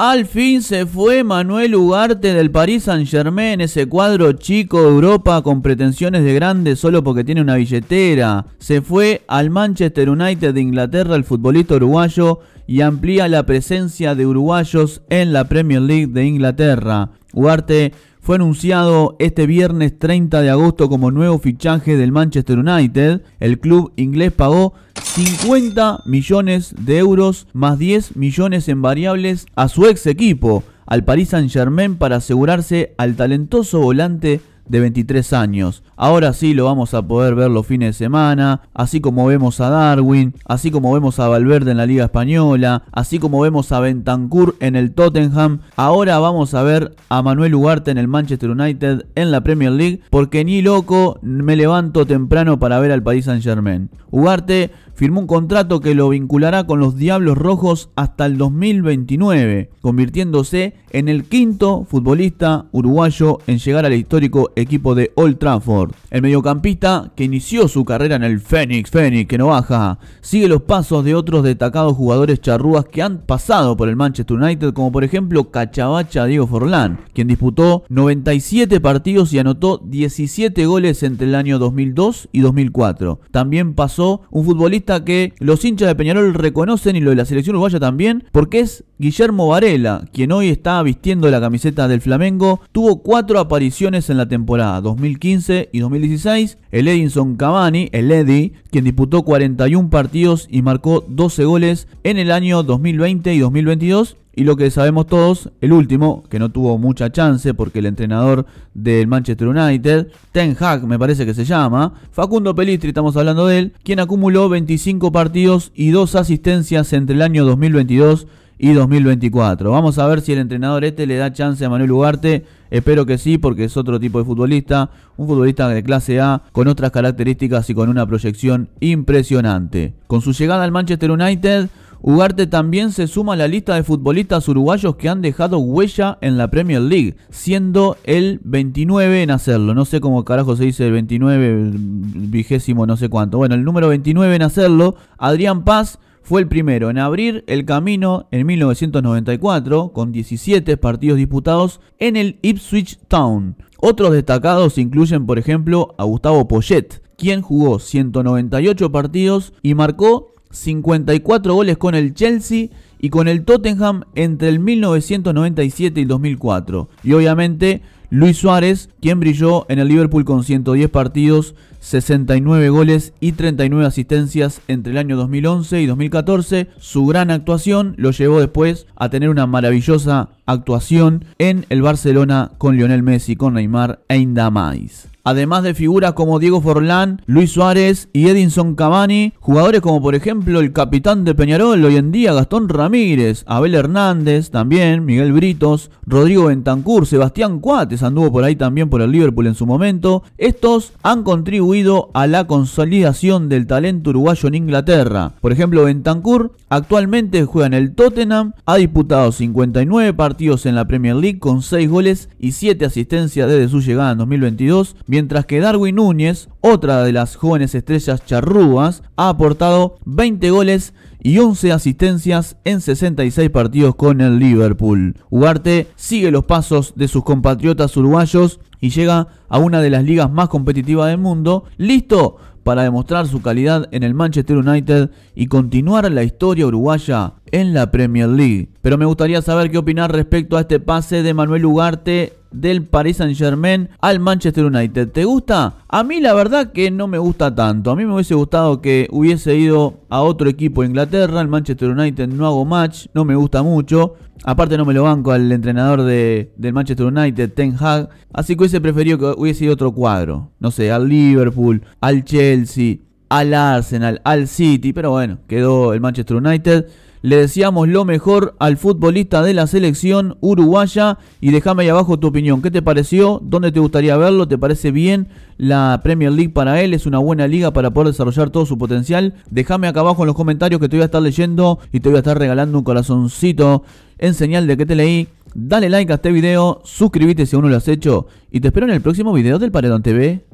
Al fin se fue Manuel Ugarte del Paris Saint Germain, ese cuadro chico de Europa con pretensiones de grande solo porque tiene una billetera. Se fue al Manchester United de Inglaterra el futbolista uruguayo y amplía la presencia de uruguayos en la Premier League de Inglaterra. Ugarte fue anunciado este viernes 30 de agosto como nuevo fichaje del Manchester United. El club inglés pagó 50 millones de euros más 10 millones en variables a su ex equipo, al Paris Saint-Germain, para asegurarse al talentoso volante de 23 años. Ahora sí lo vamos a poder ver los fines de semana, así como vemos a Darwin, así como vemos a Valverde en la Liga Española, así como vemos a Bentancur en el Tottenham. Ahora vamos a ver a Manuel Ugarte en el Manchester United en la Premier League, porque ni loco me levanto temprano para ver al Paris Saint Germain. Ugarte firmó un contrato que lo vinculará con los Diablos Rojos hasta el 2029, convirtiéndose en el quinto futbolista uruguayo en llegar al histórico equipo de Old Trafford. El mediocampista, que inició su carrera en el Phoenix, Fénix, que no baja, sigue los pasos de otros destacados jugadores charrúas que han pasado por el Manchester United, como por ejemplo Cachabacha Diego Forlán, quien disputó 97 partidos y anotó 17 goles entre el año 2002 y 2004. También pasó un futbolista que los hinchas de Peñarol reconocen y lo de la selección uruguaya también, porque es Guillermo Varela, quien hoy está vistiendo la camiseta del Flamengo, tuvo cuatro apariciones en la temporada temporada 2015 y 2016, el Edinson Cavani, el Eddy, quien disputó 41 partidos y marcó 12 goles en el año 2020 y 2022, y lo que sabemos todos, el último, que no tuvo mucha chance porque el entrenador del Manchester United, Ten hack me parece que se llama, Facundo Pelistri, estamos hablando de él, quien acumuló 25 partidos y 2 asistencias entre el año 2022 y 2024. Vamos a ver si el entrenador este le da chance a Manuel Ugarte. Espero que sí, porque es otro tipo de futbolista, un futbolista de clase A, con otras características y con una proyección impresionante. Con su llegada al Manchester United, Ugarte también se suma a la lista de futbolistas uruguayos que han dejado huella en la Premier League, siendo el 29 en hacerlo. No sé cómo carajo se dice el 29, vigésimo, no sé cuánto. Bueno, el número 29 en hacerlo, Adrián Paz fue el primero en abrir el camino en 1994 con 17 partidos disputados en el Ipswich Town. Otros destacados incluyen, por ejemplo, a Gustavo Poyet, quien jugó 198 partidos y marcó 54 goles con el Chelsea y con el Tottenham entre el 1997 y el 2004. Y obviamente Luis Suárez, quien brilló en el Liverpool con 110 partidos, 69 goles y 39 asistencias entre el año 2011 y 2014. Su gran actuación lo llevó después a tener una maravillosa actuación en el Barcelona con Lionel Messi, con Neymar e Indamais además de figuras como Diego Forlán, Luis Suárez y Edinson Cavani, jugadores como por ejemplo el capitán de Peñarol hoy en día, Gastón Ramírez, Abel Hernández también, Miguel Britos, Rodrigo Bentancur, Sebastián Cuates anduvo por ahí también por el Liverpool en su momento, estos han contribuido a la consolidación del talento uruguayo en Inglaterra. Por ejemplo, Bentancur actualmente juega en el Tottenham, ha disputado 59 partidos en la Premier League con 6 goles y 7 asistencias desde su llegada en 2022, mientras que Darwin Núñez, otra de las jóvenes estrellas charrúas, ha aportado 20 goles y 11 asistencias en 66 partidos con el Liverpool. Ugarte sigue los pasos de sus compatriotas uruguayos y llega a una de las ligas más competitivas del mundo, listo para demostrar su calidad en el Manchester United y continuar la historia uruguaya en la Premier League. Pero me gustaría saber qué opinar respecto a este pase de Manuel Ugarte del Paris Saint Germain al Manchester United. ¿Te gusta? A mí la verdad que no me gusta tanto. A mí me hubiese gustado que hubiese ido a otro equipo de Inglaterra. El Manchester United no hago match, no me gusta mucho. Aparte no me lo banco al entrenador del Manchester United, Ten Hag. Así que hubiese preferido que hubiese ido a otro cuadro. No sé, al Liverpool, al Chelsea, al Arsenal, al City. Pero bueno, quedó el Manchester United. Le decíamos lo mejor al futbolista de la selección uruguaya y déjame ahí abajo tu opinión. ¿Qué te pareció? ¿Dónde te gustaría verlo? ¿Te parece bien la Premier League para él? ¿Es una buena liga para poder desarrollar todo su potencial? Déjame acá abajo en los comentarios que te voy a estar leyendo y te voy a estar regalando un corazoncito en señal de que te leí. Dale like a este video, suscríbete si aún no lo has hecho y te espero en el próximo video del Paredón TV.